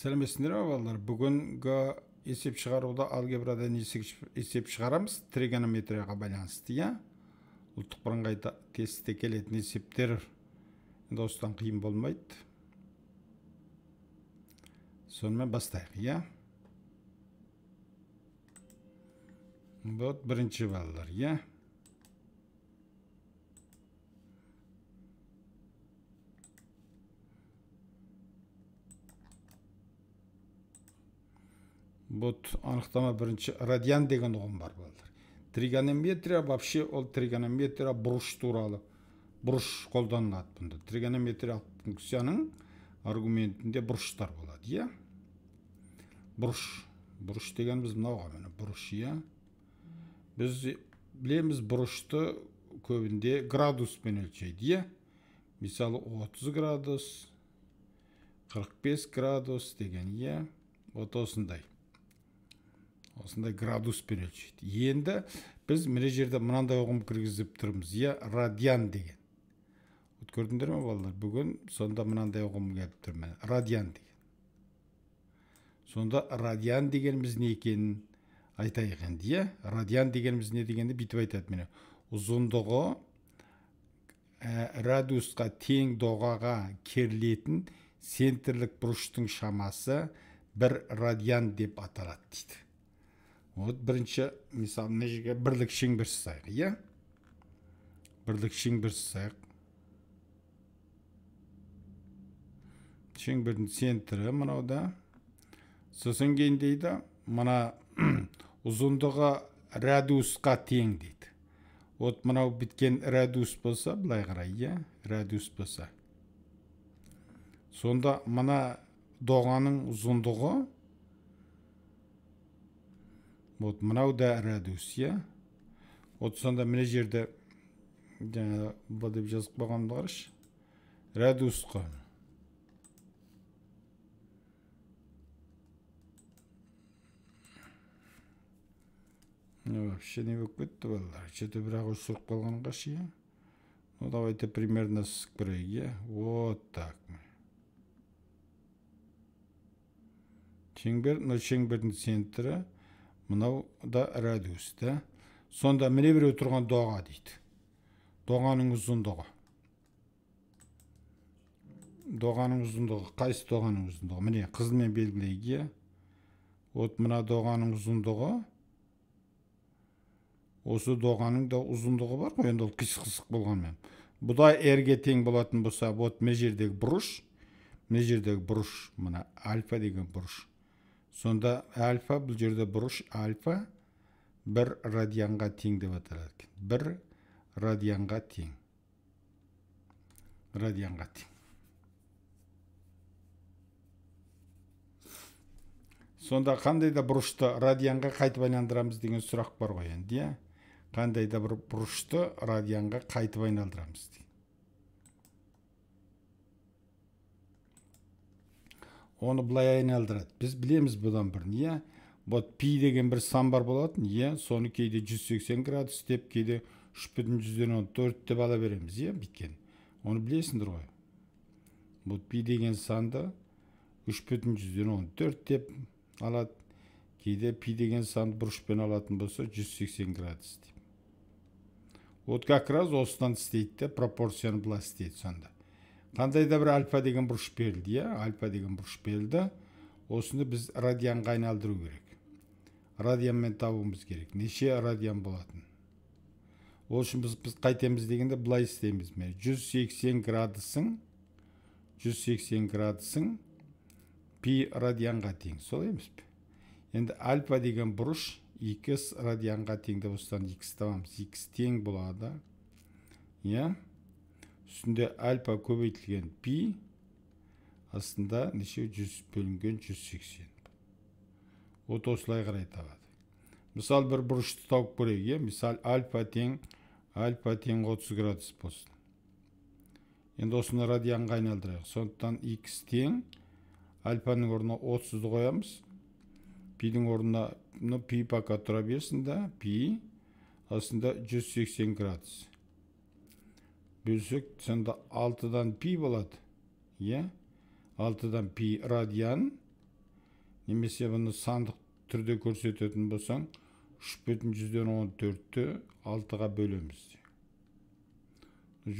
сәлеметсіздер ме балалар бүгінгі есеп шығаруда алгебрадан есеп шығарамыз тригонометрияға байланысты иә ұлттық бірыңғай тестте келетін есептер енді осыдан қиын болмайды сонымен бастайық иә вот бірінші балалар иә вот анықтама бірінші радиан деген ұғым бар балдар тригонометрия вообще ол тригонометрия бұрыш туралы бұрыш қолданылады бұнда тригонометриялық функцияның аргументінде бұрыштар болады иә бұрыш бұрыш деген біз мынауға міне бұрыш иә біз білеміз бұрышты көбінде градуспен өлшейді иә мысалы 30 градус 45 градус деген иә вот осындай осындай градус өлшейді енді біз мына жерде мынандай ұғым кіргізіп тұрмыз иә радиан деген көрдіңдер ме балалар бүгін сонда мынандай ұғым келіп тұр міне радиан деген сонда радиан дегеніміз не екенін айтайық енді иә радиан дегеніміз не дегенді бүйтіп айтады міне ұзындығы ә, радиусқа тең доғаға керілетін центрлік бұрыштың шамасы бір радиан деп аталады дейді вот бірінші мысалы мына жерге бірлік шеңберсіз жасайық иә бірлік шеңберсіз жасайық шеңбердің центрі мынауда сосын кейін дейді мына ұзындығы радиусқа тең дейді вот мынау біткен радиус болса былай қарай иә радиус болса сонда мына доғаның ұзындығы вот мынау да радиус иә вот сонда мына жерде жаңағы б деп жазып қойғанымды қарашы радиус вообще не болып кетті балалар че то бір бірақ өшіріп қалған ше ну давайте примерно көрейік иә вот так шеңбер мына шеңбердің центрі мынау да радиус да сонда міне біреу тұрған доға дейді доғаның ұзындығы доғаның ұзындығы қайсы доғаның ұзындығы міне қызылмен белгілейік иә вот мына доғаның ұзындығы осы доғаның да ұзындығы бар ғой енді ол қисық қысық болғанмен бұда эрге тең болатын болса вот мына жердегі бұрыш мына жердегі бұрыш мына альфа деген бұрыш сонда альфа бұл жерде бұрыш альфа бір радианға тең деп аталады екен бір радианға тең радианға тең сонда қандай да бұрышты радианға қайтып айналдырамыз деген сұрақ бар ғой енді иә қандай да бір бұрышты радианға қайтып айналдырамыз деген оны былай айналдырады біз білеміз бұдан бұрын иә вот пи деген бір сан бар болатын иә соны кейде 180 градус деп кейде үш бүтін жүзден он төрт деп ала береміз иә бүйткен оны білесіңдер ғой вот пи деген санды үш бүтін жүзден он төрт деп алады кейде пи деген санды бұрышпен алатын болса 180 градус деп вот как раз осыдан істейді де пропорцияны былай істейді сонда қандай да бір альфа деген бұрыш берілді иә альфа деген бұрыш берілді осыны біз радианға айналдыру керек радианмен табуымыз керек неше радиан болатын ол үшін біз, біз қайтеміз дегенде былай істейміз міне жүз сексен градусың жүз сексен градусың пи радианға тең солай емес пе енді альфа деген бұрыш икс радианға тең деп осыдан x табамыз x тең болады иә үстінде альпа көбейтілген пи астында неше жүз бөлінген жүз сексен вот осылай қарай табады мысалы бір бұрышты тауып көрейік иә мысалы альфа тең альфа тең отыз градус болсын енді осыны радианға айналдырайық сондықтан x тең альфаның орнына отызды қоямыз пидің орнына ну пи пока тұра берсін да пи астында 180 градус бөлсек сонда алтыдан пи болады иә алтыдан пи радиан немесе бұны сандық түрде көрсететін болсаң үш бүтін жүзден он төртті алтыға бөлеміз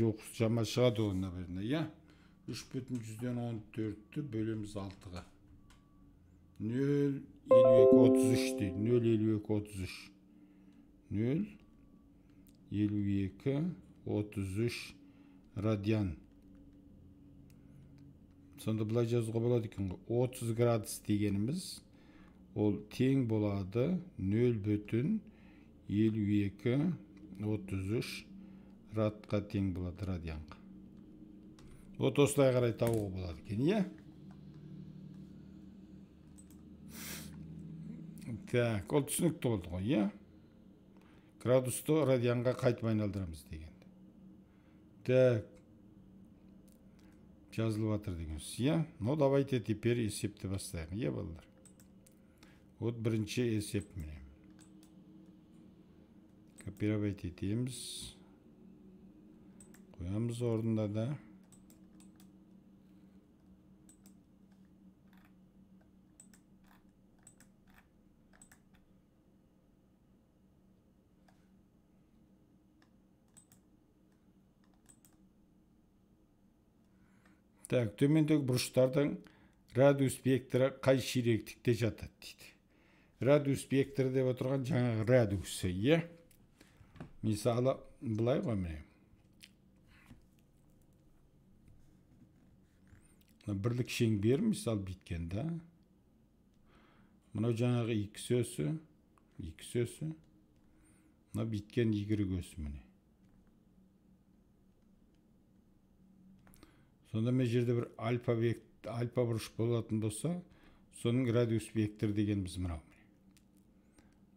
жоқ жаман шығады ғой наверное иә үш бүтін жүзден он төртті бөлеміз алтыға нөл елу екі отыз үш дейді нөл елу екі отыз үш нөл елу екі 33 радиан сонда былай жазуға болады екен ғой отыз градус дегеніміз ол тең болады нөл бүтін елу екі отыз үш радқа тең болады радианға вот осылай қарай табуға болады екен иә так ол түсінікті болды ғой иә градусты радианға қайтып айналдырамыз деген так жазылып жатыр деген сөз иә ну давайте теперь есепті бастайық иә балалар вот бірінші есеп міне копировать етеміз қоямыз орнына да так төмендегі бұрыштардың радиус спектрі қай ширектікте жатады дейді радиус спектрі деп отырған жаңағы радиусы иә мысалы былай ғой міне мына бірлік шеңбер мысалы бүйткен да мынау жаңағы икс өсі икс өсі мынау бүйткен игрек өсі міне сонда мына жерде бір альфа вект альфа бұрыш болатын болса соның радиус вектор дегеніміз мынау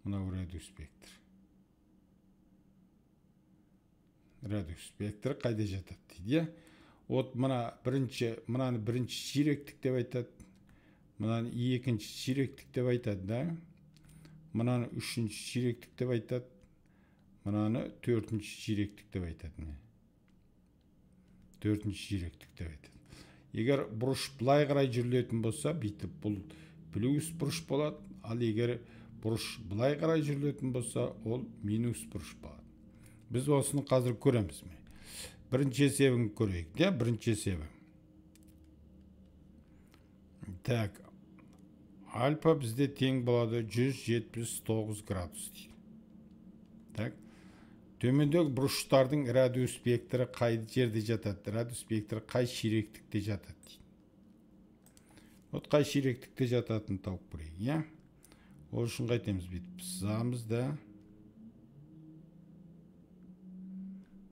мынау радиус вектор радиус вектор қайда жатады дейді иә вот мына бірінші мынаны бірінші ширектік деп айтады мынаны екінші ширектік деп айтады да мынаны үшінші ширектік деп айтады мынаны төртінші ширектік деп айтады төртінші жиректік деп айтады егер бұрыш былай қарай жүрілетін болса бүйтіп бұл плюс бұрыш болады ал егер бұрыш былай қарай жүрілетін болса ол минус бұрыш болады біз осыны қазір көреміз міне бірінші есебін көрейік иә бірінші есебі так альпа бізде тең болады 179 градус дейді так төмендегі бұрыштардың радиус спектрі қай жерде жатады радиус спектрі қай ширектікте жатады дейді вот қай ширектікте жататынын тауып көрейік иә ол үшін қайтеміз бүйтіп сызамыз да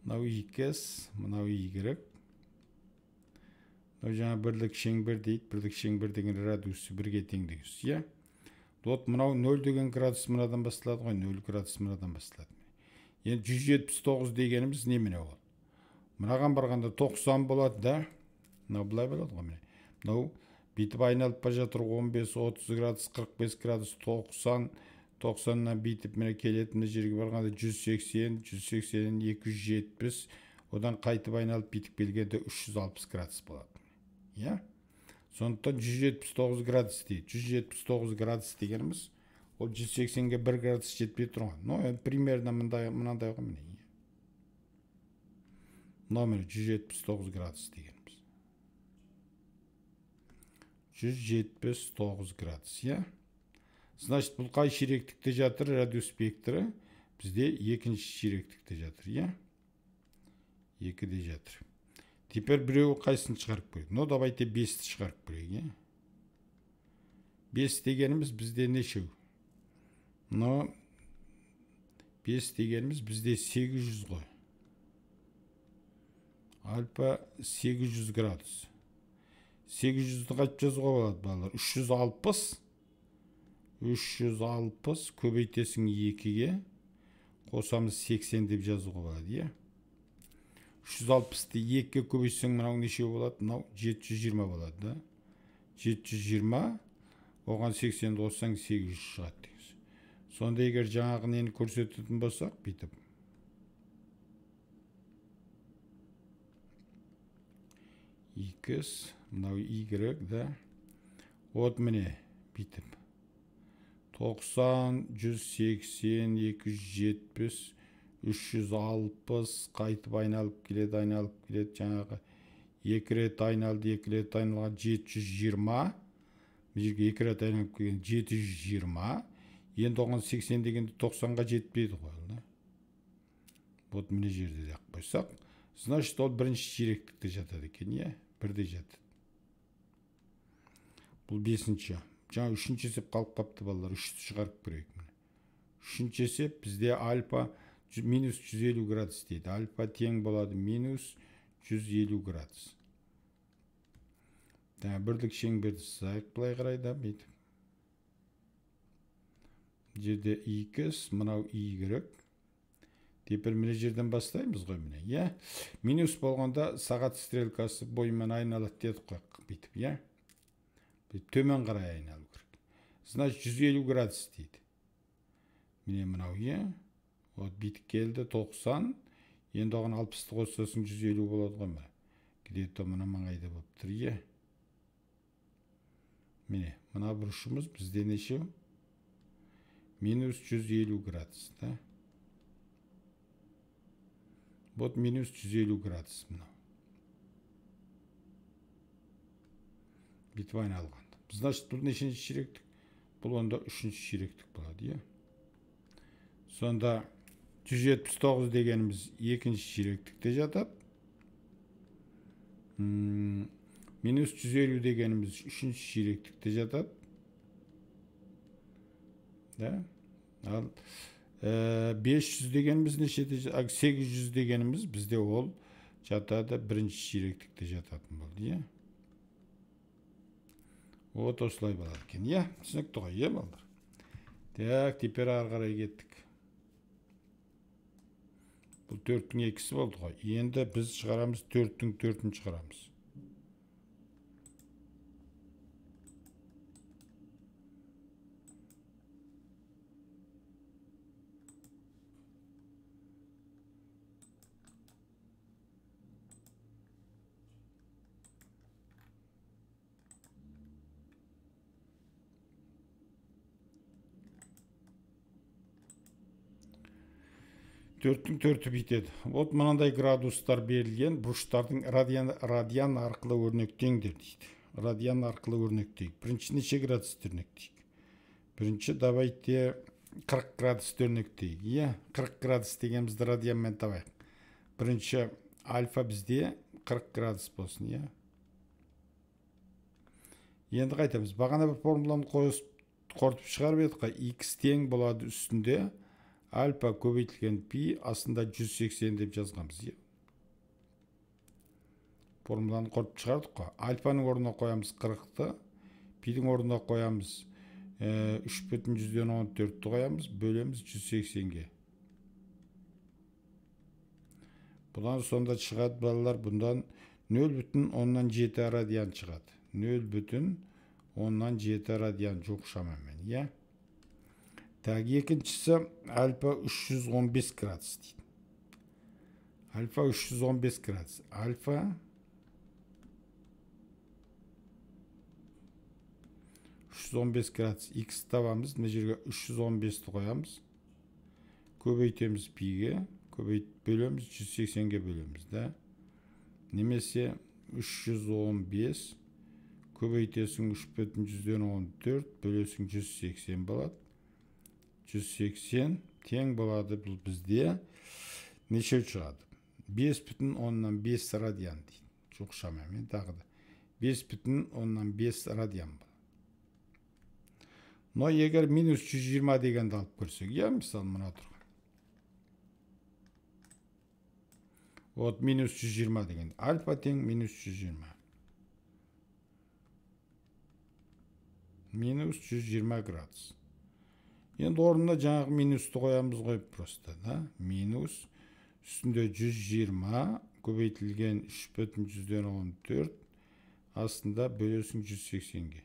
мынау икс мынау игрек мынау жаңа бірлік шеңбер дейді бірлік шеңбер деген радиусы бірге сөз иә вот мынау нөл деген градус мынадан басталады ғой нөл градус мынадан басталады Енді 179 дегеніміз не мене ол? Мынаған барғанда 90 болады да. Мынау былай болады ғой мен. Мынау бітіп айналып па жатыр 15, 30 градус, 45 градус, 90, 90-нан бітіп мене келетін жерге барғанда 180, 180, 270, одан қайтып айналып бітіп келгенде 360 градус болады. Иә? Сондықтан 179 градус дейді. 179 градус дегеніміз ол жүз сексенге бір градус жетпей тұр ғой ну примерно мындай мынандай ғой міне номер жүз жетпіс тоғыз градус дегеніміз жүз жетпіс тоғыз градус иә значит бұл қай ширектікте жатыр радиус спектрі бізде екінші ширектікте жатыр иә екіде жатыр теперь біреуі қайсысын шығарып көрейік ну давайте бесті шығарып көрейік иә бес дегеніміз бізде нешеу но бес дегеніміз бізде 800 ғой альпа 800 градус 800-ді қайтып жазуға болады балалар 360 360 көбейтесің 2-ге қосамыз 80 деп жазуға болады иә 360-ты 2-ге көбейтсең мынау неше болады мынау 720 болады да 720 оған 80-ді қоссаң 800 шығады сонда егер жаңағы нені көрсететін болсақ бүйтіп икс мынау y да вот міне бүйтіп тоқсан жүз сексен екі жүз жетпіс үш жүз алпыс қайтып айналып келеді айналып келеді жаңағы екі рет айналды екі рет айналған жеті жүз жиырма мына жерге екі рет айналып келген жеті жүз жиырма енді оған сексен дегенде тоқсанға жетпейді ғой вот мына жерде де қойсақ значит ол бірінші ширектікте жатады екен иә бірде жатады бұл бесінші жаңа үшінші есеп қалып қалыпты балалар үшті шығарып көрейік міне үшінші есеп бізде альфа минус жүз елу градус дейді альфа тең болады минус жүз елу градус Бірдік бірлік шеңберді сызайық былай қарай да бүйтіп жерде икс мынау y теперь мына жерден бастаймыз ғой міне иә минус болғанда сағат стрелкасы бойымен айналады дедік қой бүйтіп иә төмен қарай айналу керек значит жүз елу градус дейді міне мынау иә вот бүйтіп келді тоқсан енді оған алпысты қоссасын жүз елу болады ғой міне где то мына маңайда болып тұр иә міне мына бұрышымыз бізде неше минус 150 градуста вот минус 150 градус мына битвайн алған значит бұл нешінші ширектік бұл онда үшінші ширектік болады иә сонда 179 дегеніміз екінші ширектікте жатады минус 150 дегеніміз үшінші ширектікте жатады да ал бес жүз дегеніміз нешеде сегіз жүз дегеніміз бізде ол жатады бірінші ширектікте жататын болды иә вот осылай болады екен иә түсінікті ғой иә балдар так теперь ары қарай кеттік бұл төрттің екісі болды ғой енді біз шығарамыз төрттің төртін шығарамыз төрттің төрті бүйтеді вот мынандай градустар берілген бұрыштардың радиан, радиан арқылы өрнектеңдер дейді радиан арқылы өрнектейік бірінші неше градусты өрнектейік бірінші давайте қырық градусты өрнектейік иә қырық градус дегенімізді радианмен табайық бірінші альфа бізде 40 градус болсын иә енді қайтамыз бағана бір формуланы қосып қорытып шығарып едік қой x тең болады үстінде альпа көбейтілген пи астында 180 деп жазғанбыз иә формуланы қорып шығардық қой альфаның орнына қоямыз 40-ты пидің орнына қоямыз э, үш бүтін жүзден он төртті қоямыз бөлеміз 180-ге бұдан сонда шығады балалар бұндан нөл бүтін оннан жеті радиан шығады нөл бүтін оннан жеті радиан жоқ шамамен иә так екіншісі альфа 315 градус дейді альфа 315 градус альфа 315 градус x табамыз мына жерге 315-ті қоямыз көбейтеміз пиге көбейт бөлеміз 180-ге бөлеміз да немесе 315 көбейтесің 3 бүтін жүзден он төрт бөлесің жүз болады 180 тең болады бұл бізде неше шығады 5 бүтін оннан 5 радиан дейді жоқ мен, тағы да бес бүтін оннан бес радиан но егер минус 120 дегенді алып көрсек я иә, мысалы мына тұрған вот минус 120 деген альфа тен, минус 120 минус 120 градус енді орнына жаңағы минусты қоямыз ғой просто да минус үстінде 120 көбейтілген үш бүтін жүзден он төрт астында бөлесің жүз сексенге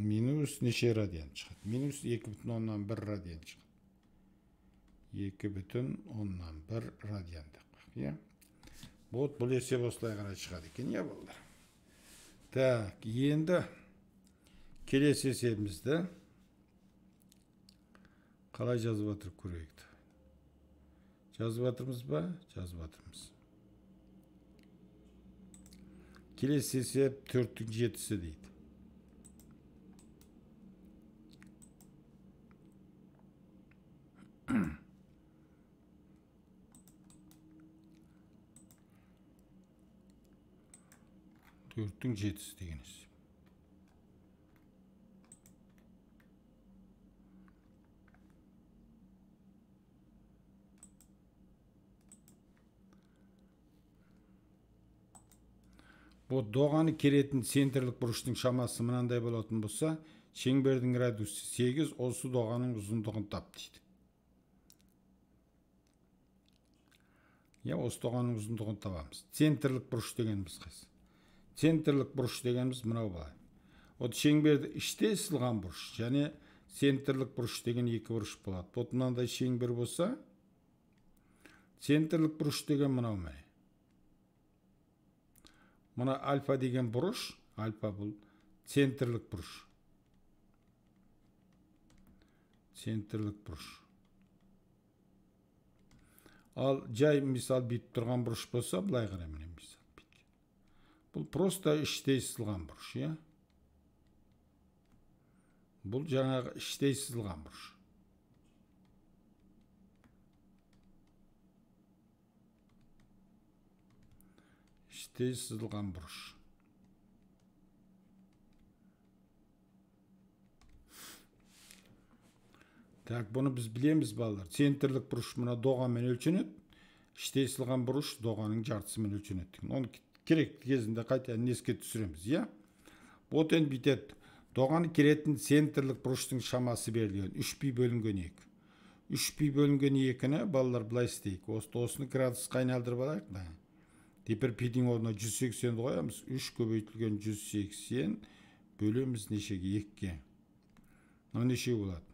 минус неше радиан шығады минус екі бүтін оннан бір радиан шығады екі бүтін оннан бір радиан деп иә вот бұл есеп осылай қарай шығады екен иә балалар так енді Kilisesi'mizde Kala Cazbatır kuruydu. Cazbatırımız var, cazbatırımız. Kilisesi hep 4. yetisi değil. Dörtüncü yetisi deyiniz. вот доғаны керетін центрлік бұрыштың шамасы мынандай болатын болса шеңбердің радиусы 8 осы доғаның ұзындығын тап дейді иә осы доғаның ұзындығын табамыз центрлік бұрыш дегеніміз қайсы центрлік бұрыш дегеніміз мынау болады вот шеңберді іште сылған бұрыш және центрлік бұрыш деген екі бұрыш болады вот мынандай шеңбер болса центрлік бұрыш деген мынау міне мына альфа деген бұрыш альфа бұл центрлік бұрыш центрлік бұрыш ал жай мысалы бүйтіп тұрған бұрыш болса былай қарай міне бұл просто іштей сызылған бұрыш иә бұл жаңағы іштей сызылған бұрыш тез сызылған бұрыш так бұны біз білеміз балалар центрлік бұрыш мына доғамен өлшенеді іштей сызылған бұрыш доғаның жартысымен өлшенеді оны керек кезінде қайтадан еске түсіреміз иә вот енді бүйтеді доғаны керетін центрлік бұрыштың шамасы берілген үш пи бөлінген екі үш пи бөлінген екіні балалар былай істейік осы осыны градусқа айналдырып алайық гиперпидің орнына 180 қоямыз 3 көбейтілген 180 бөлеміз нешеге 2-ге мынау неше болады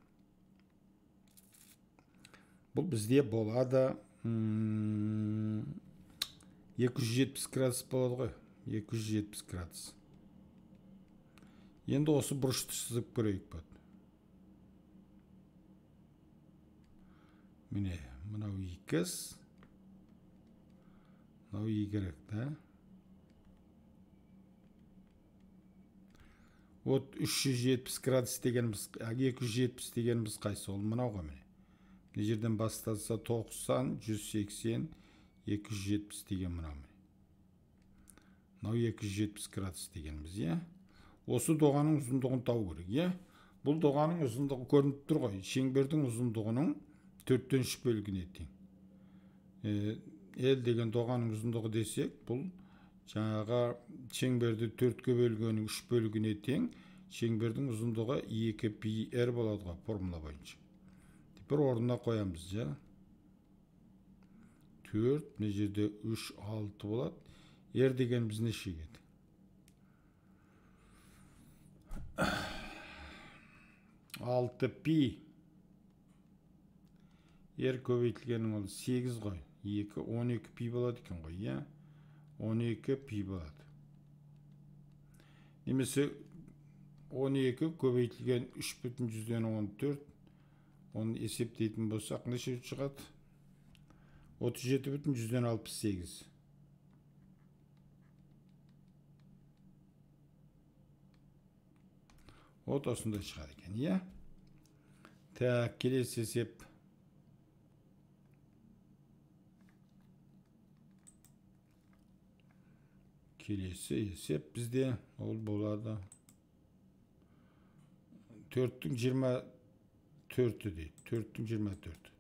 бұл бізде болады 270 градус болады ғой 270 градус енді осы бұрышты сызып көрейік бұл міне мынау 2 мынау игрек да вот үш жүз жетпіс градус дегеніміз екі жүз жетпіс дегеніміз қайсы ол мынау ғой міне мына жерден бастаса тоқсан жүз сексен екі жүз жетпіс деген мынау міне мынау екі жүз жетпіс градус дегеніміз иә осы доғаның ұзындығын табу керек иә бұл доғаның ұзындығы көрініп тұр ғой шеңбердің ұзындығының төрттен үш бөлігіне тең эл деген доғаның ұзындығы десек бұл жаңағы шеңберді төртке бөлгеннің үш бөлігіне тең шеңбердің ұзындығы екі пи р болады ғой формула бойынша бір орнына қоямыз жа төрт мына жерде үш алты болады р дегеніміз неше еді алты пи р көбейтілгеннің ол сегіз ғой екі он екі пи болады екен ғой иә он екі пи болады немесе он екі көбейтілген үш бүтін жүзден он төрт оны есептейтін болсақ неше шығады отыз жеті бүтін жүзден алпыс сегіз вот осындай шығады екен иә так келесі есеп келесі есеп бізде ол болады төрттің жиырма төрті дейді төрттің жиырма төрті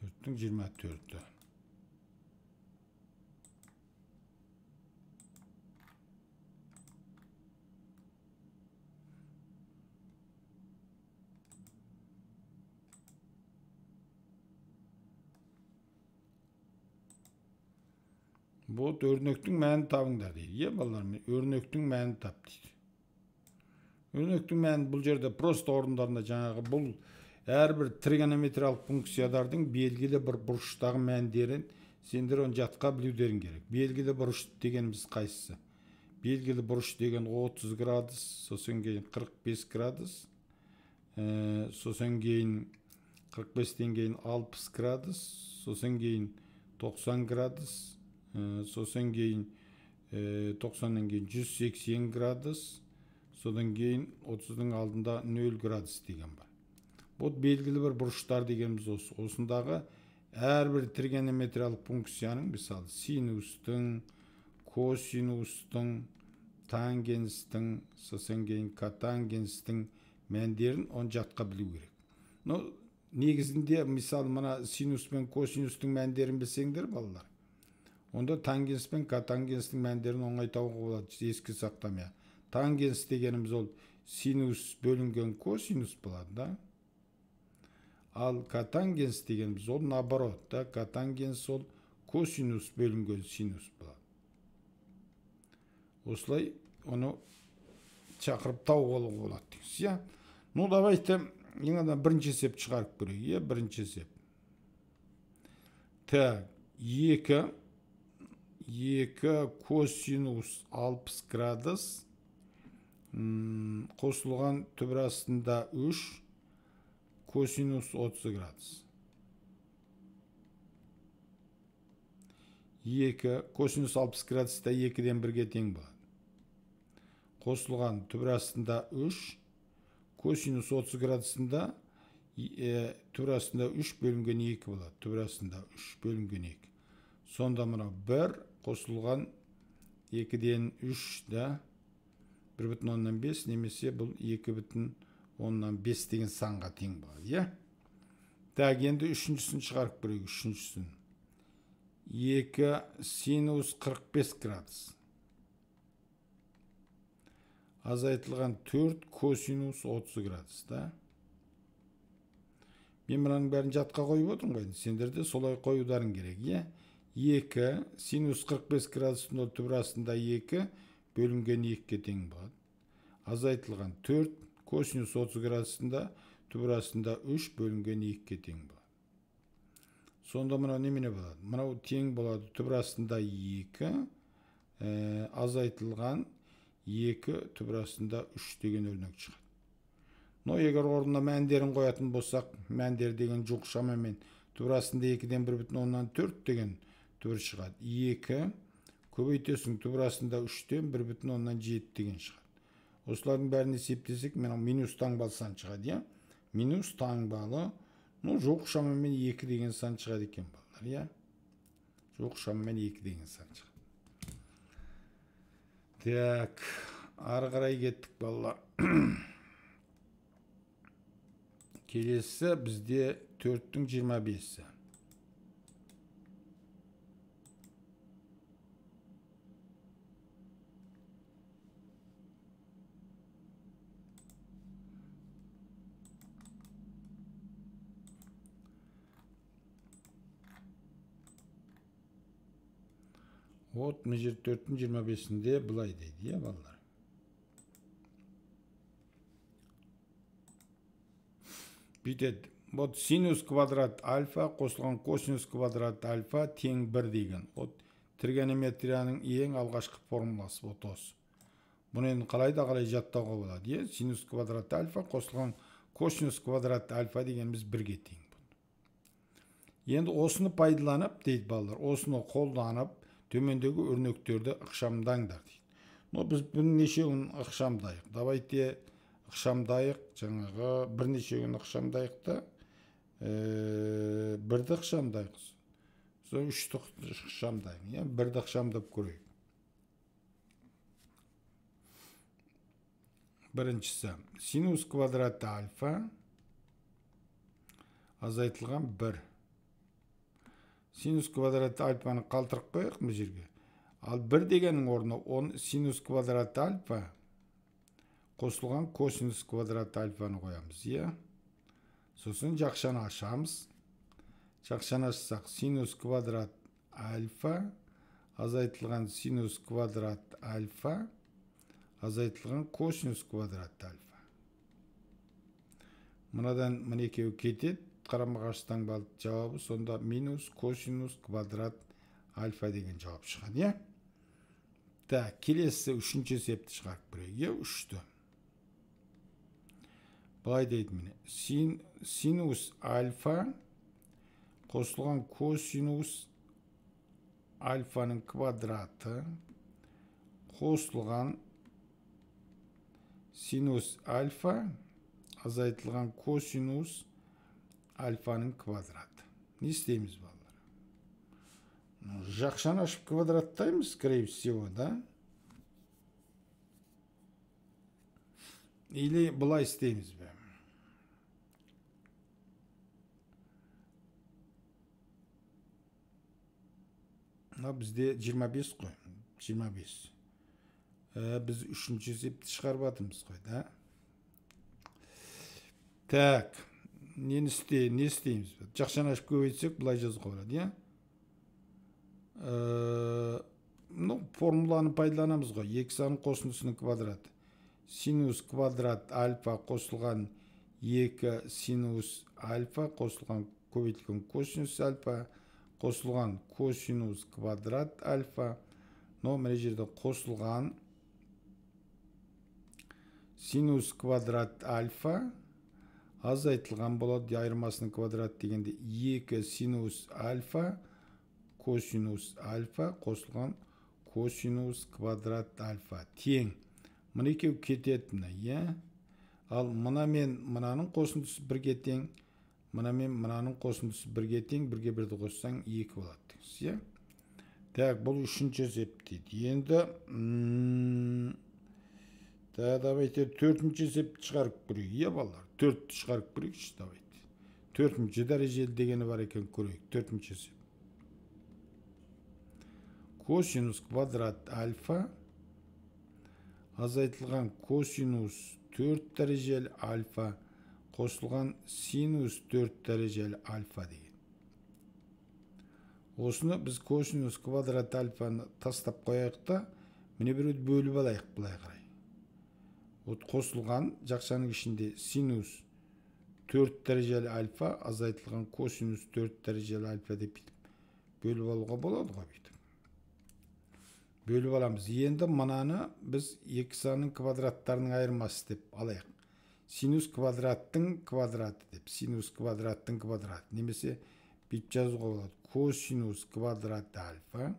төрттің жиырма төрті Бұл өрнектің мәнін табыңдар дейді е балалар мен мәнін тап дейді Өрнектің мәнін бұл жерде просто орындарында жаңағы бұл әрбір тригонометриялық функциядардың белгілі бір бұрыштағы мәндерін сендер оны жатқа білулерің керек белгілі бұрыш дегеніміз қайсысы белгілі бұрыш деген 30 градус сосын кейін 45 градус ә, сосын кейін 45-тен кейін 60 градус сосын кейін 90 градус Э, сосын кейін э, тоқсаннан кейін жүз сексен градус содан кейін отыздың алдында нөл градус деген бар вот белгілі бір бұрыштар дегеніміз осы осындағы әрбір тригонометриялық функцияның мысалы синустың косинустың тангенстің сосын кейін катангенстің мәндерін он жатқа білу керек ну негізінде мысалы мына синус пен косинустың мәндерін білсеңдер балалар онда тангенс пен катангенстің мәндерін оңайтауға болады еске иә тангенс дегеніміз ол синус бөлінген косинус болады да ал катангенс дегеніміз ол наоборот да катангенс ол косинус бөлінген синус болады осылай оны шақырып тауып алуға болады дейміз иә ну давайте ең адам бірінші есепті шығарып көрейік иә бірінші есеп так екі 2 косинус 60 градус қосылған түбір астында 3 косинус 30 градус 2 косинус 60 градуста 2-ден 1-ге тең болады қосылған түбір астында 3 косинус 30 градусында ә, астында 3 бөлінген 2 болады түбір астында 3 бөлінген 2 сонда мынау 1 қосылған 2-ден 3 да 1 бүтін 10-нан 5 немесе бұл 2 бүтін 10-нан 5 деген санға тең болады, е? Иә? Так, енді үшіншісін шығарып бірек, үшіншісін. 2 синус 45 градус. Аз айтылған 4 косинус 30 градус, да? Мен мұраның бәрін жатқа қойып отырмын ғойды, сендерді солай қойударың керек, е? Иә? 2 синус 45 градустың нөл түбірасында екі бөлінген екіге тең болады азайтылған 4 косинус 30 градусында түбірасында 3 бөлінген 2 екіге тең болады сонда мынау немене болады мынау тең болады түбірасында 2 ә, э, азайтылған 2 түбірасында 3 деген өрнек шығады но егер орнына мәндерін қоятын болсақ мәндер деген жоқ шамамен тура астында екіден бір бүтін оннан төрт деген төрт шығады екі көбейтесің турасында үштен бір бүтін оннан жеті деген шығады осылардың бәрін есептесек мынау минус сан шығады иә минус таңбалы ну жоқ шамамен екі деген сан шығады екен балалар иә жоқ шамамен екі деген сан шығады так ары қарай кеттік балалар келесі бізде төрттің жиырма бесі вот мына жер төрттің жиырма бесінде былай дейді иә э, балалар бүйтеді вот синус квадрат альфа қосылған косинус квадрат альфа тең бір деген вот тригонометрияның ең алғашқы формуласы вот осы бұны енді қалай да қалай жаттауға болады иә синус квадрат альфа қосылған косинус квадрат альфа дегеніміз бірге тең енді осыны пайдаланып дейді балалар осыны қолданып төмендегі өрнектерді ықшамдаңдар дейді но біз бірнешеуін ықшамдайық давайте ықшамдайық жаңағы бірнешеуін ықшамдайық та ә, бірді ықшамдайық сосын үшті ықшамдайық иә бірді ықшамдап көрейік біріншісі синус квадраты альфа азайтылған бір синус квадрат альфаны қалтырып қояйық мына жерге ал бір дегеннің орнына он синус квадрат альфа қосылған косинус квадрат альфаны қоямыз иә сосын жақшаны ашамыз жақшаны ашсақ синус квадрат альфа азайтылған синус квадрат альфа азайтылған косинус квадрат альфа мынадан мына екеуі кетеді қарама қарсы таңбалы жауабы сонда минус косинус квадрат альфа деген жауап шығады иә так келесі үшінші есепті шығарып көрейік иә үшті былай дейді міне син, синус альфа қосылған косинус альфаның квадраты қосылған синус альфа азайтылған косинус альфаның квадраты не істейміз балалар ну, жақшаны ашып квадраттаймыз скорее всего да или былай істейміз бе мына бізде 25 қой 25 ә, біз үшінші есепті шығарып жатырмыз ғой да так нені істе не істейміз жақшаны ашып көбейтсек былай жазуға болады иә э, ну формуланы пайдаланамыз ғой екі санның қосындысының квадраты синус квадрат альфа қосылған екі синус альфа қосылған көбейтілген косинус альфа қосылған косинус квадрат альфа но мына жерде қосылған синус квадрат альфа аз айтылған болады айырмасының квадрат дегенде екі синус альфа косинус альфа қосылған косинус квадрат альфа тең мына екеуі кетеді иә ал мына мен мынаның қосындысы бірге тең мына мен мынаның қосындысы бірге тең бірге бірді қоссаң екі болады иә так бұл үшінші есеп дейді енді давайте төртінші есепті шығарып көрейік иә балалар төртті шығарып көрейікші давайте төртінші дәрежелі дегені бар екен көрейік төртінші есеп косинус квадрат альфа азайтылған косинус төрт дәрежелі альфа қосылған синус төрт дәрежелі альфа деген осыны біз косинус квадрат альфаны тастап қояйық та міне біреуді бөліп алайық былай қарай вот қосылған жақшаның ішінде синус төрт дәрежелі альфа азайтылған косинус төрт дәрежелі альфа деп бүйтіп бөліп алуға болады ғой бүйтіп бөліп аламыз енді мынаны біз екі санның квадраттарының айырмасы деп алайық синус квадраттың квадраты деп синус квадраттың квадраты немесе бүйтіп жазуға болады косинус квадрат альфа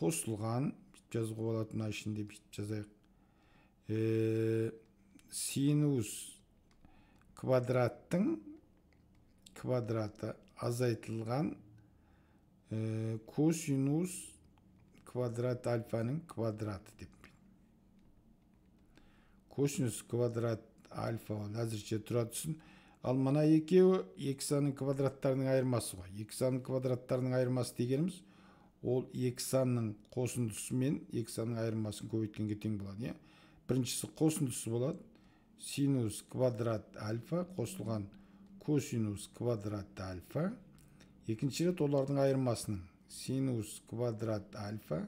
қосылған бүйтіп жазуға болады мына ішінде бүйтіп жазайық э, синус квадраттың квадраты азайтылған э, косинус квадрат альфаның квадраты деп косинус квадрат альфа ол әзірше тұра түсін ал мына екеуі екі санның квадраттарының айырмасы ғой екі санның квадраттарының айырмасы дегеніміз ол екі санның қосындысы мен екі санның айырмасын көбейткенге тең болады иә біріншісі қосындысы болады синус квадрат альфа қосылған косинус квадрат альфа екінші рет олардың айырмасының синус квадрат альфа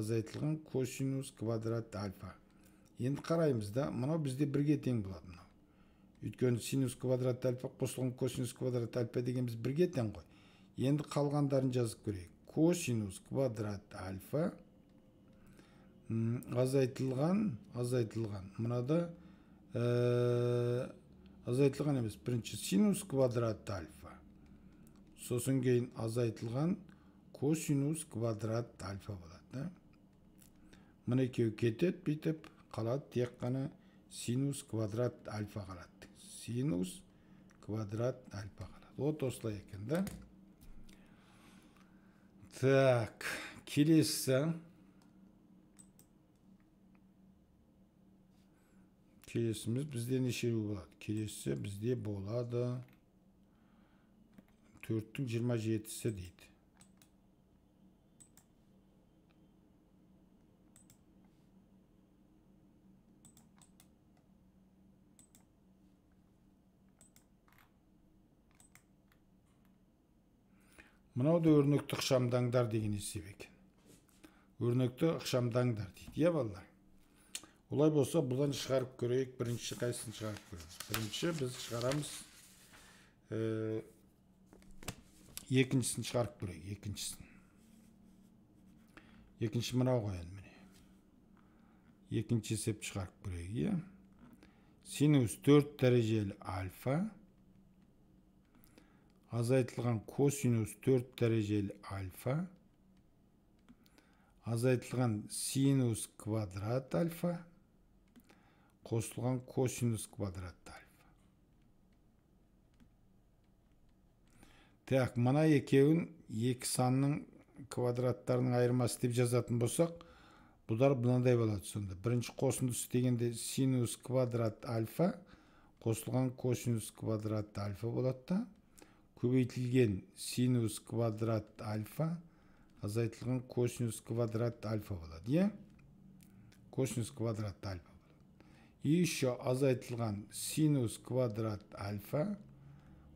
азайтылған косинус квадрат альфа енді қараймыз да мынау бізде бірге тең болады мынау өйткені синус квадрат альфа қосылған косинус квадрат альфа деген біз бірге тең ғой енді қалғандарын жазып көрейік косинус квадрат альфа азайтылған азайтылған мынада ә, азайтылған емес бірінші синус квадрат альфа сосын кейін азайтылған косинус квадрат альфа болады да мына екеуі кетеді бүйтіп қалады тек қана синус квадрат альфа қалады синус квадрат альфа қалады вот осылай екен да так келесі келесіміз бізде нешеу болады келесі бізде болады төрттің жиырма жетісі дейді мынау да өрнекті ықшамдаңдар деген есеп екен өрнекті ықшамдаңдар дейді иә балалар олай болса бұдан шығарып көрейік бірінші қайсысын шығарып көрейік бірінші біз шығарамыз э, екіншісін шығарып көрейік екіншісін екінші мынау ғой енді міне екінші есеп шығарып көрейік иә синус төрт дәрежелі альфа азайтылған косинус төрт дәрежелі альфа азайтылған синус квадрат альфа қосылған косинус альфа. так мына екеуін екі санның квадраттарының айырмасы деп жазатын болсақ бұлар мынандай болады сонда бірінші қосындысы дегенде синус квадрат альфа қосылған косинус квадрат альфа болады да көбейтілген синус квадрат альфа азайтылған косинус квадрат альфа болады иә косинус квадрат альфа еще азайтылған синус квадрат альфа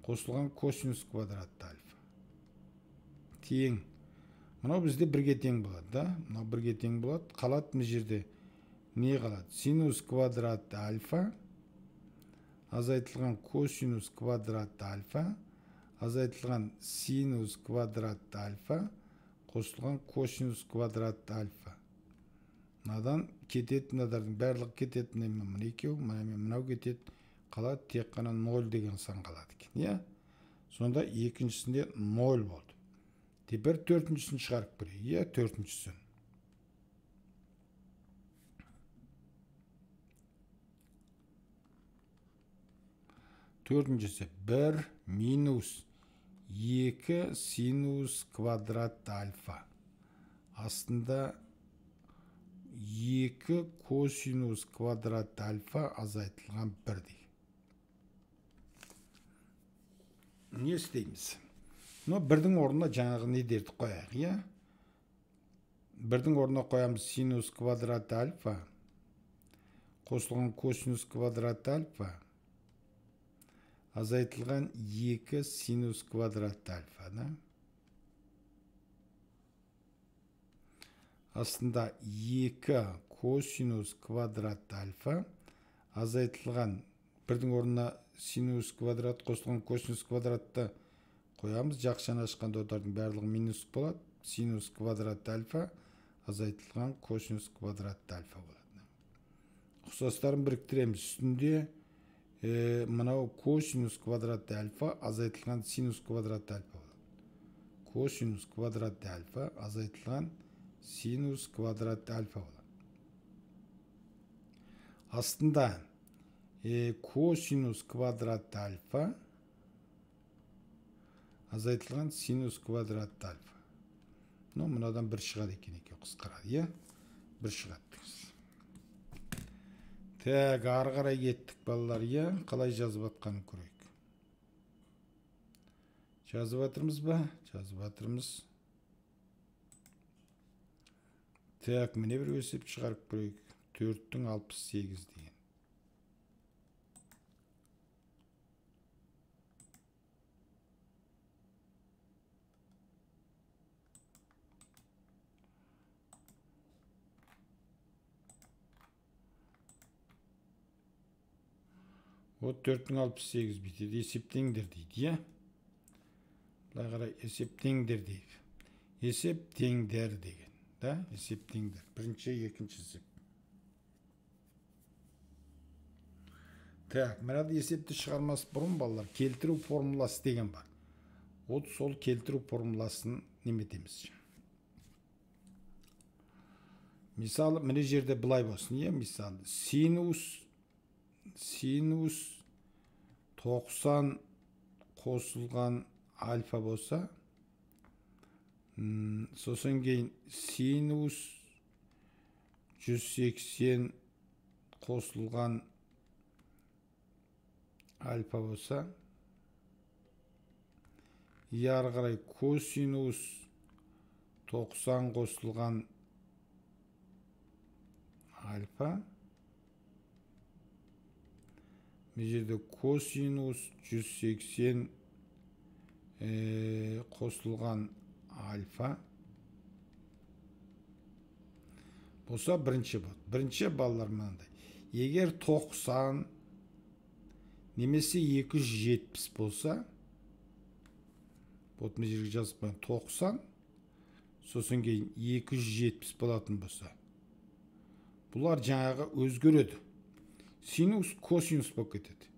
қосылған косинус квадрат альфа тең мынау бізде бірге тең болады да мынау бірге тең болады қалады мына жерде не қалады синус квадрат альфа азайтылған косинус квадрат альфа азайтылған синус квадрат альфа қосылған косинус квадрат альфа мынадан мынадардың барлығы кетеді мына мына екеуі мына мен мынау кетеді қалады тек қана ноль деген сан қалады екен иә сонда екіншісінде ноль болды теперь төртіншісін шығарып көрейік иә төртіншісін төртіншісі бір минус екі синус квадрат альфа астында Екі косинус квадрат альфа азайтылған бірдей не істейміз мына бірдің орнына жаңағы не дерді қояйық иә бірдің орнына қоямыз синус квадрат альфа қосылған косинус квадрат альфа азайтылған екі синус квадрат альфа да астында 2 косинус квадрат альфа азайтылған бірдің орнына синус квадрат қосылған косинус квадратты қоямыз жақшаны ашқанда барлығы минус болады синус квадрат альфа азайтылған косинус квадрат альфа болады ұқсастарын біріктіреміз үстінде мынау косинус квадрат альфа азайтылған синус квадрат альфа болады косинус квадрат альфа азайтылған синус квадрат альфа болады астында э, косинус квадрат альфа азайтылған синус квадрат альфа ну мынадан бір шығады екен екеуі қысқарады иә бір шығады так ары қарай кеттік балалар иә қалай жазып жатқанын көрейік жазып жатырмыз ба жазып жатырмыз так міне бір өсіп шығарып көрейік төрттің алпыс сегіз деген вот төрттің алпыс сегіз бүйтеді есептеңдер дейді иә былай қарай есептеңдер дейді есептеңдер деген да есептеңдер бірінші екінші есеп так мына есепті шығармас бұрын балалар келтіру формуласы деген бар вот сол келтіру формуласын неметеміз мысалы мына жерде былай болсын иә мысалы синус синус 90 қосылған альфа болса сосын кейін синус 180 қосылған альфа болса и ары қарай косинус 90 қосылған альфа мына жерде косинус 180 ә, э, қосылған альфа болса бірінші бот бірінші балалар мынандай егер 90 немесе 270 болса вот мына жерге жазып қояйын 90 сосын кейін 270 болатын болса бұлар жаңағы өзгереді синус косинус болып кетеді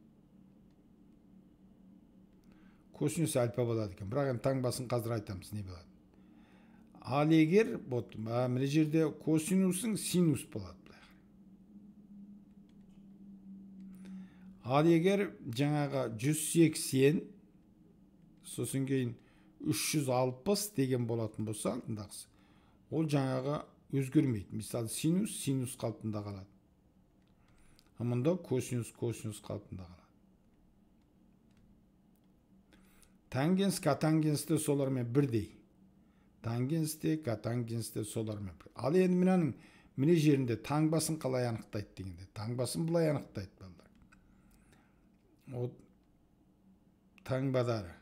косинус альфа болады екен бірақ енді таңбасын қазір айтамыз не болады ал егер вот мына жерде косинусың синус болады ал егер жаңағы 180 сосын кейін 360 деген болатын болса алтындағысы ол жаңағы өзгермейді мысалы синус синус қалпында қалады мұнда косинус косинус қалпында қалады тангенс котангенс те солармен бірдей тангенсте те солар те солармен ал енді мынаның міне жерінде таңбасын қалай анықтайды дегенде таңбасын былай анықтайды балалар вот таңбадары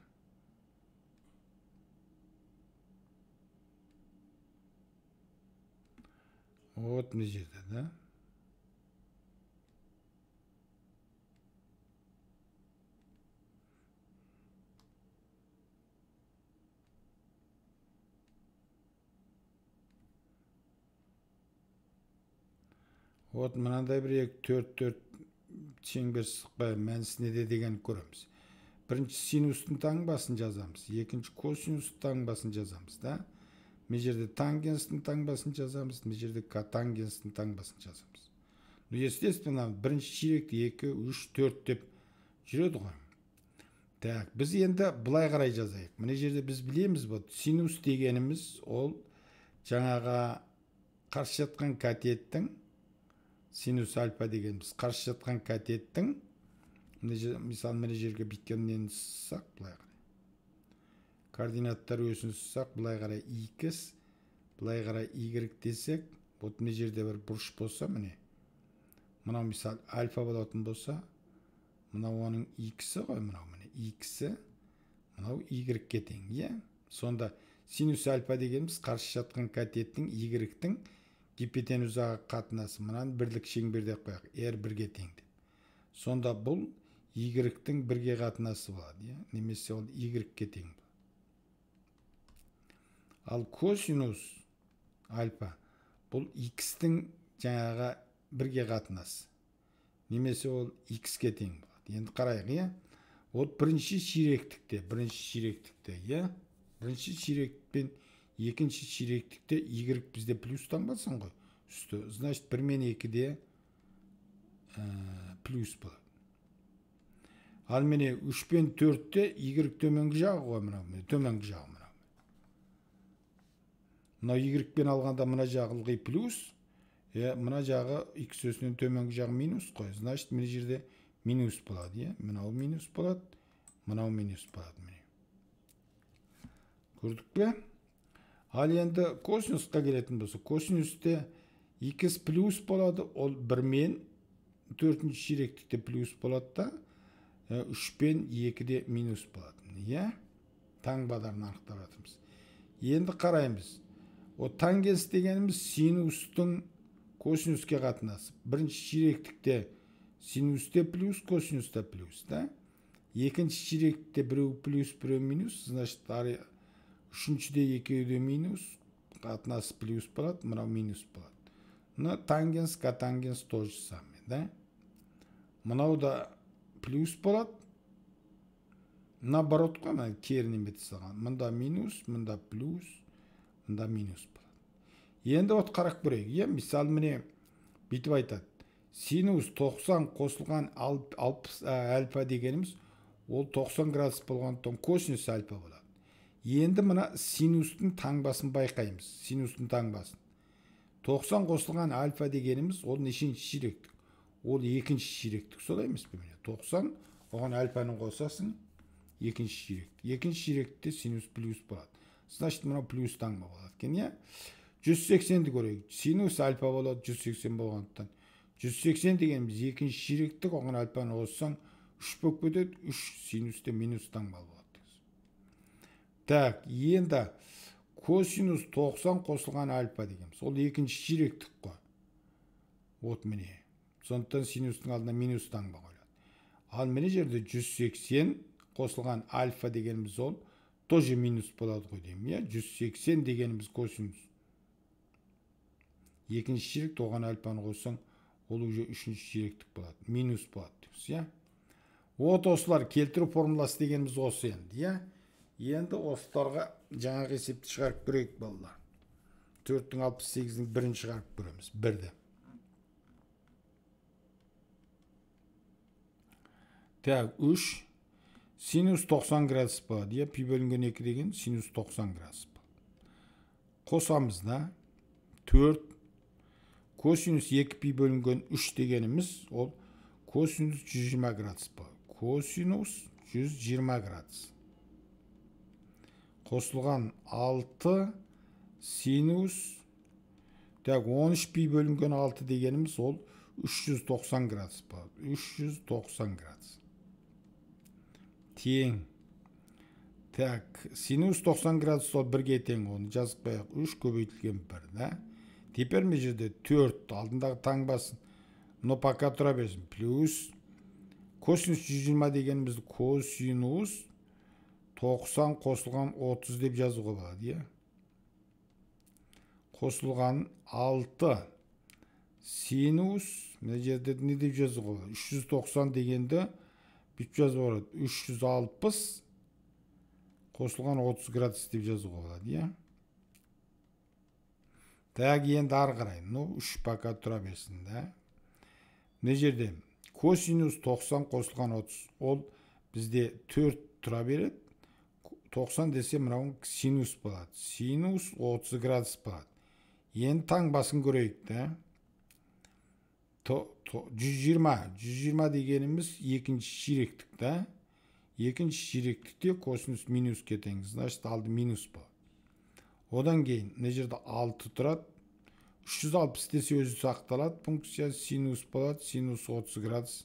вот мына жерде да вот мынандай бір екі төрт төрт шеңбер сықпай мәнісі неде дегенді көреміз бірінші синустың таңбасын жазамыз екінші косинустың таңбасын жазамыз да мына жерде тангенстің таңбасын жазамыз мына жерде катангенстің таңбасын жазамыз ну естественно бірінші ширек екі үш төрт деп жүреді ғой так біз енді былай қарай жазайық мына жерде біз білеміз вот синус дегеніміз ол жаңағы қарсы жатқан катеттің синус альфа деген біз қарсы жатқан катеттің мысалы мына жерге нені сызсақ былай қарай координаттар өсін сызсақ былай қарай икс былай қарай игрек десек вот мына жерде бір бұрыш болса міне мынау мысалы альфа болатын болса мынау оның иксі ғой мынау міне иксі мынау игрекке тең иә сонда синус альфа дегеніміз қарсы жатқан катеттің игректің гипотенузаға қатынасы мынаны бірлік шеңберде қояйық r бірге тең деп сонда бұл y бірге қатынасы болады иә немесе ол y тең ал косинус альпа бұл x-тің жаңағы бірге қатынасы немесе ол икске тең болады енді қарайық иә вот бірінші ширектікте бірінші ширектікте иә бірінші ширектікпен екінші ширектікте y бізде плюс таңбасын ғой үсті значит бір мен екіде ә, плюс болады ал міне үш пен төртте y төменгі жағы ғой мынау төменгі жағы мынау мынау y-пен алғанда мына жағы ылғи плюс иә мына жағы x өсінен төменгі жағы минус қой значит мына жерде минус болады иә мынау минус болады мынау минус болады міне көрдік пе ал енді косинусқа келетін болса косинусте икс плюс болады ол бірмен төртінші ширектікте плюс болады да үш пен екіде минус болады иә таңбаларын анықтап жатырмыз енді қараймыз ол тангенс дегеніміз синустың косинуске қатынасы бірінші ширектікте синусте плюс косинуста плюс да екінші ширектікте біреу плюс біреу минус значит үшіншіде екеуде минус қатынас плюс болады мынау минус болады мына тангенс котангенс то же самое да мынау да плюс болады наоборот қой мына кері неме салған мында минус мында плюс мында минус болады енді вот қарап көрейік иә мысалы міне бүйтіп айтады синус 90 қосылған алпыс әлпа дегеніміз ол 90 градус болғандықтан косинус әлпа болады енді мына синустың таңбасын байқаймыз синустың таңбасын 90 қосылған альфа дегеніміз ол нешінші ширектік ол екінші ширектік солай емес пе міне тоқсан оған альфаны қосасың екінші ширек екінші ширекте синус плюс болады значит мынау плюс таңба болады екен иә жүз сексенді көрейік синус альфа болады жүз сексен болғандықтан жүз сексен дегеніміз екінші ширектік оған альфаны қоссаң үш болып кетеді үш синусте минус таңба болады так енді косинус 90 қосылған альпа деген сол екінші ширектік қой вот міне сондықтан синустың алдына минус таңба қойылады ал мына жерде 180 қосылған альфа дегеніміз ол тоже минус болады ғой деймін иә 180 дегеніміз косинус екінші ширек оған альпаны қоссаң ол уже үшінші ширектік болады минус болады дейміз иә вот осылар келтіру формуласы дегеніміз осы енді иә енді осыларға жаңағы есепті шығарып көрейік балалар төрттің алпыс сегіздің бірін шығарып көреміз бірді так үш синус 90 градус болады иә пи бөлінген екі деген синус 90 градус қосамыз да төрт косинус екі пи бөлінген үш дегеніміз ол косинус жүз жиырма градус болады косинус жүз жиырма градус қосылған 6 синус так 13 пи бөлінген 6 дегеніміз ол 390 градус болады 390 градус тең так синус 90 градус ол бірге тең оны жазып қояйық 3 көбейтілген 1 да теперь мына жерде 4 алдындағы таңбасын но пока тұра берсін плюс косинус 120 дегеніміз косинус 90 қосылған 30 деп жазуға болады иә қосылған 6 синус мына жерде не деп жазуға болады 390 дегенді бүйтіп жазуға болады 360 қосылған 30 градус деп жазуға болады иә так енді ары қарай ну үш пока тұра берсін да мына жерде косинус 90 қосылған 30 ол бізде 4 тұра береді 90 десе мынауың синус болады синус 30 градус болады енді таңбасын көрейік та жүз жиырма жүз жиырма дегеніміз екінші ширектік та екінші ширектікте косинус минуске тең значит алды минус болады одан кейін мына жерде алты тұрады үш жүз алпыс десе өзі сақталады функция синус болады синус отыз градус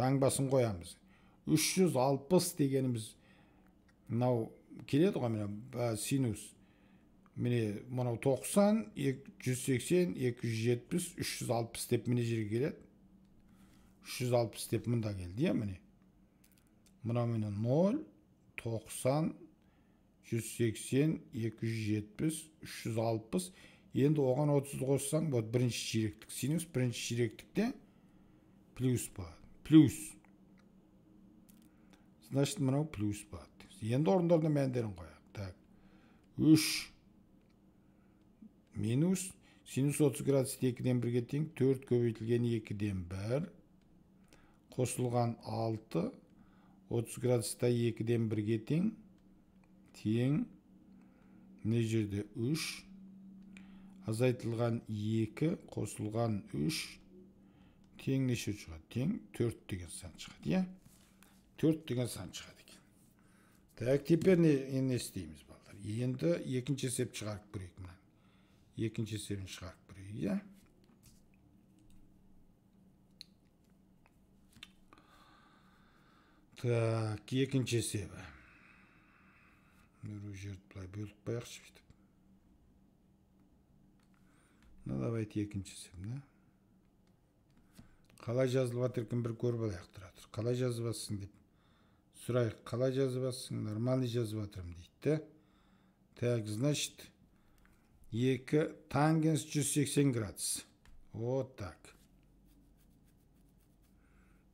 таңбасын қоямыз үш жүз алпыс дегеніміз мынау келеді ғой міне синус міне мынау тоқсан жүз сексен екі жүз жетпіс үш жүз алпыс деп міне жерге келеді үш жүз алпыс деп мында келді иә міне мынау міне ноль тоқсан жүз сексен екі жүз жетпіс үш жүз алпыс енді оған отызды қоссаң вот бірінші ширектік синус бірінші ширектікте плюс болады плюс значит мынау плюс болады енді орындарына мәндерін қояйық так үш минус синус отыз градус екіден бірге тең төрт көбейтілген екіден бір қосылған алты отыз градуста екіден бірге тең тең мына жерде үш азайтылған екі қосылған үш тең неше шығады тең төрт деген сан шығады иә төрт деген сан шығады так теперь не, не істейміз балдар енді екінші есеп шығарып көрейік мына екінші есебін шығарып көрейік иә так екінші есебі мына жерді былай бөліп қояйықшы бүйтіп ну давайте екінші есеп да қалай жазылып жатыр екенін бір көріп алайық тұра тұр қалай жазып жатрсың деп сұрайық қалай жазып жатсың нормальный жазып жатырмын дейді так значит екі тангенс 180 градус вот так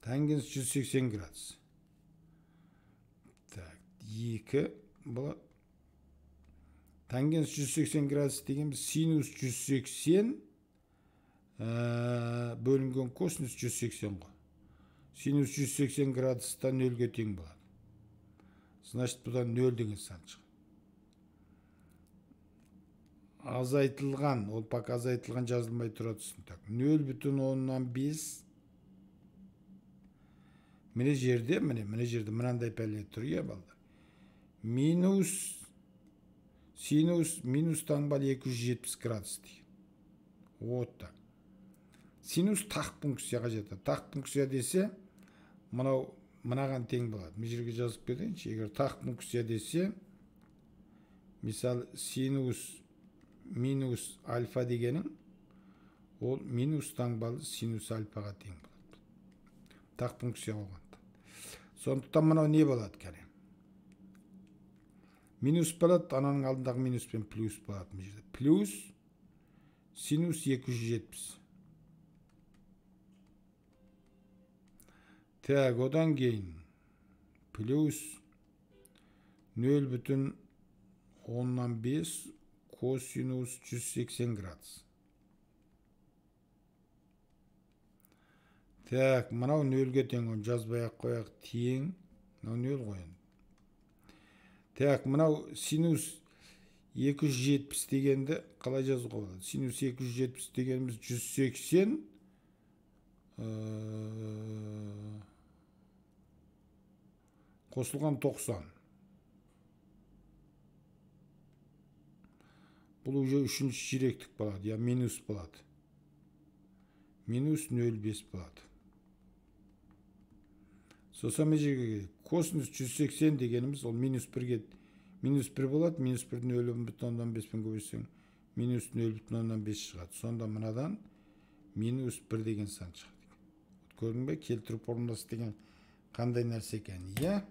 тангенс 180 градус так екі бұл тангенс 180 градус дегеніміз синус 180 ә, бөлінген косинус 180 ғой синус 180 градуста нөлге тең болады значит бұдан нөл деген сан шығады азайтылған ол пока азайтылған жазылмай тұрады так нөл бүтін оннан бес міне жерде міне мына жерде мынандай пәле тұр иә балалар минус синус екі жүз 270 градус деген вот так синус тақ функцияға жатады тақ функция десе мынау мынаған тең болады мына жерге жазып кетейінші егер тақ функция десе мысалы синус минус альфа дегенің ол минус таңбалы синус альфаға тең болады Тақ функция болғанда сондықтан мынау не болады кәне минус болады ананың алдындағы минус пен плюс болады мына жерде плюс синус 270 так одан кейін плюс нөл бүтін оннан бес косинус 180 градус так мынау нөлге тең оны жазбай ақ тең мынау нөл қойын. Тәк, так мынау синус 270 дегенді қалай жазуға болады синус 270 дегеніміз 180 ә қосылған 90. Бұл уже үшінші жиректік болады, я минус болады. Минус 0,5 болады. Соса межеге косинус 180 дегеніміз, ол минус 1-ге, минус 1 болады, минус 1-ді 0,5-пен көбесең, минус 0,5 шығады. Сонда мұнадан минус 1 деген сан шығады. Көрдің бе, келтіріп орындасы деген қандай нәрсе екен. Yeah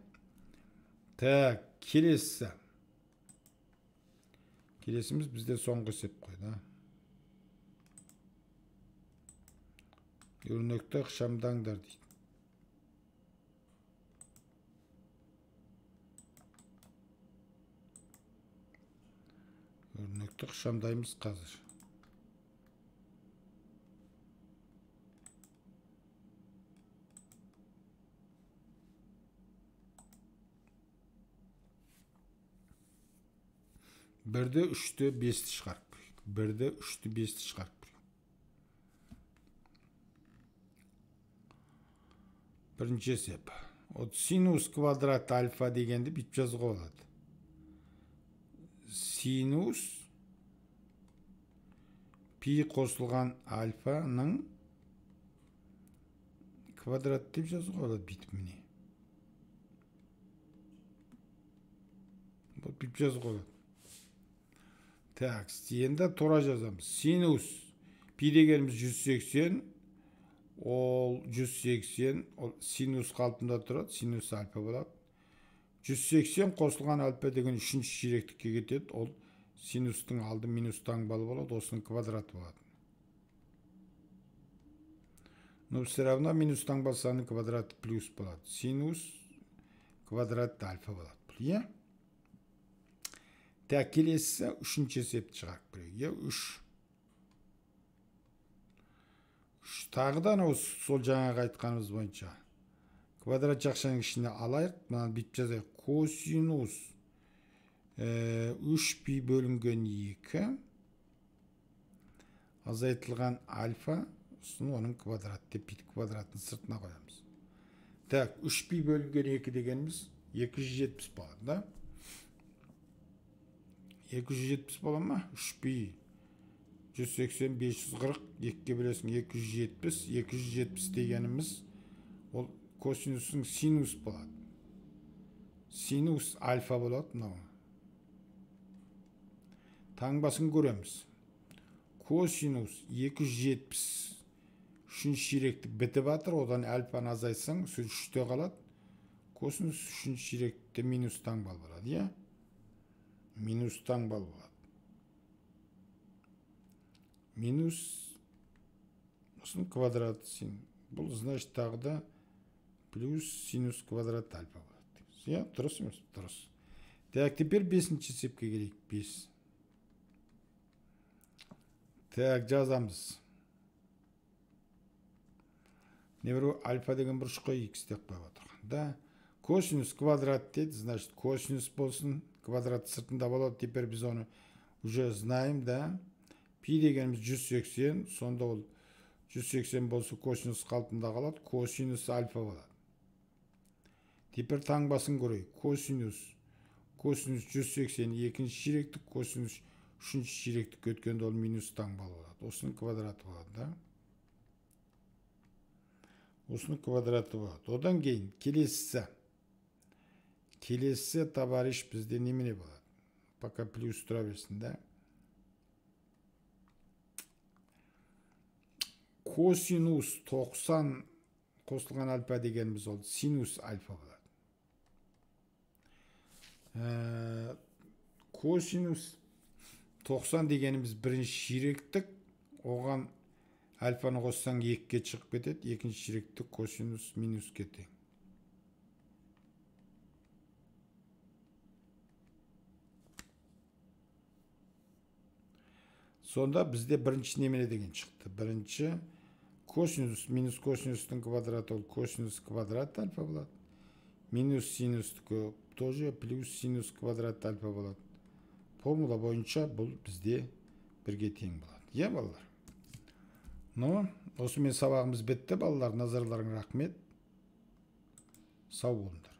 так келесі келесіміз бізде соңғы есеп қойды өрнекті ықшамдаңдар дейді өрнекті ықшамдаймыз қазір бірді үшті бесті шығарып көрейік бірді үшті бесті шығарып көрейік бірінші есеп вот синус квадрат альфа дегенді бүйтіп жазуға болады синус пи қосылған альфаның квадрат деп жазуға болады бүйтіп міне вот бүйтіп жазуға болады так енді тура жазамыз синус пи дегеніміз 180 ол 180 ол синус қалпында тұрады синус альфа болады 180 қосылған альфа деген үшінші ширектікке кетеді ол синустың алды минус таңбалы болады осының квадраты болады но все равно минус таңбасының квадраты плюс болады синус квадрат альфа болады иә так келесі үшінші есепті шығарып көрейік иә үш үш тағы да анау сол жаңағы айтқанымыз бойынша квадрат жақшаның ішіне алайық мынаны бүйтіп жазайық косинус э, үш пи бөлінген екі азайтылған альфа сосын оның квадраты деп бүйтіп квадратын сыртына қоямыз так үш пи бөлінген екі дегеніміз екі жүз жетпіс болады да екі жүз жетпіс бола ма үш пи жүз сексен бес жүз қырық екіге бөлесің екі жүз жетпіс екі жүз жетпіс дегеніміз ол косинустың синус болады синус альфа болады мынау таңбасын көреміз косинус екі жүз жетпіс үшінші ширекті бітіп жатыр одан альфаны азайтсаң сөз үште қалады косинус үшінші ширекте минус таңбалы болады иә минус таңбалы болады минус осының квадрат син бұл значит тағы да плюс синус квадрат альфа болады иә дұрыс емес дұрыс так теперь бесінші есепке керек. бес так жазамыз міне біреу альфа деген бұрышқа x икс деп қойып отырған да косинус квадрат дейді значит косинус болсын квадрат сыртында болады теперь біз оны уже знаем да пи дегеніміз 180 сонда ол 180 болса косинус қалпында қалады косинус альфа болады теперь таңбасын көрейік косинус косинус 180 екінші ширектік косинус үшінші ширектік өткенде ол минус таңбалы болады осының квадраты болады да осының квадраты болады одан кейін келесісі келесі товарищ бізде немене болады пока плюс тұра берсін да косинус 90 қосылған альфа дегеніміз ол синус альфа болады ә, косинус 90 дегеніміз бірінші ширектік оған альфаны қоссаң екіге шығып кетеді екінші ширектік косинус минуске тең сонда бізде бірінші немене деген шықты бірінші косинус минус косинустың квадраты ол косинус квадрат альфа болады минус синустікі тоже плюс синус квадрат альфа болады формула бойынша бұл бізде бірге тең болады иә балалар ну осымен сабағымыз бітті балалар назарларыңа рахмет сау болыңдар